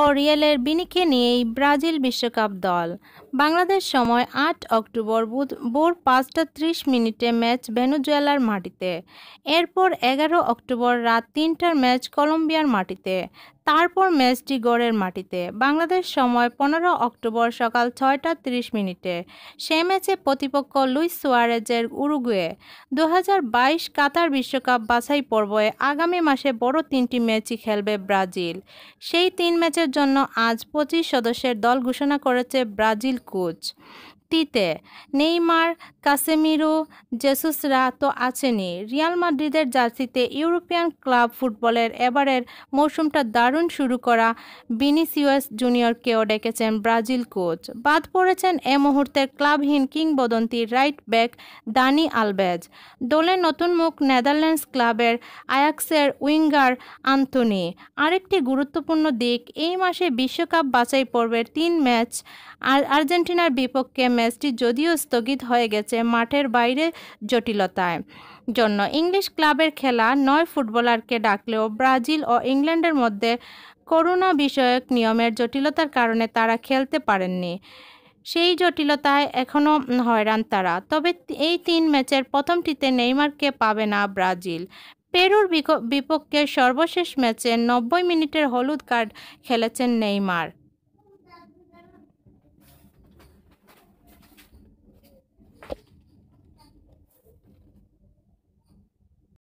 ও রিয়েলের বিনিকে নিয়েই ব্রাজিল বিশ্বকাপ দল বাংলাদেশ সময় আট অক্টোবর বুধ ভোর পাঁচটা ত্রিশ মিনিটে ম্যাচ ভেনুজুয়েলার মাটিতে এরপর এগারো অক্টোবর রাত তিনটার ম্যাচ কলম্বিয়ার মাটিতে তারপর ম্যাচটি গড়ের মাটিতে বাংলাদেশ সময় পনেরো অক্টোবর সকাল ছয়টা তিরিশ মিনিটে সে ম্যাচে প্রতিপক্ষ লুইস সোয়ারেজের উরুগুয়ে দু কাতার বিশ্বকাপ বাছাই পর্বে আগামী মাসে বড় তিনটি ম্যাচই খেলবে ব্রাজিল সেই তিন ম্যাচের জন্য আজ পঁচিশ সদস্যের দল ঘোষণা করেছে ব্রাজিল কোচ ভিত্তিতে নেইমার কাসেমিরো জেসুসরা তো আছেনি রিয়াল মাদ্রিদের জার্সিতে ইউরোপিয়ান ক্লাব ফুটবলের এবারের মৌসুমটা দারুণ শুরু করা বিনিসিয়াস জুনিয়রকেও ডেকেছেন ব্রাজিল কোচ বাদ পড়েছেন এ মুহূর্তের ক্লাবহীন কিংবদন্তি রাইট ব্যাক দানি আলবেজ দলে নতুন মুখ নেদারল্যান্ডস ক্লাবের আয়াক্সের উইঙ্গার আন্তনি আরেকটি গুরুত্বপূর্ণ দিক এই মাসে বিশ্বকাপ বাছাই পর্বের তিন ম্যাচ আর আর্জেন্টিনার বিপক্ষে ম্যাচ ম্যাচটি যদিও স্থগিত হয়ে গেছে মাঠের বাইরে জটিলতায় জন্য ইংলিশ ক্লাবের খেলা নয় ফুটবলারকে ডাকলেও ব্রাজিল ও ইংল্যান্ডের মধ্যে করোনা বিষয়ক নিয়মের জটিলতার কারণে তারা খেলতে পারেননি সেই জটিলতায় এখনও হয়রান তারা তবে এই তিন ম্যাচের প্রথমটিতে নেইমারকে পাবে না ব্রাজিল পেরুর বিপক্ষে সর্বশেষ ম্যাচে নব্বই মিনিটের হলুদ কার্ড খেলেছেন নেইমার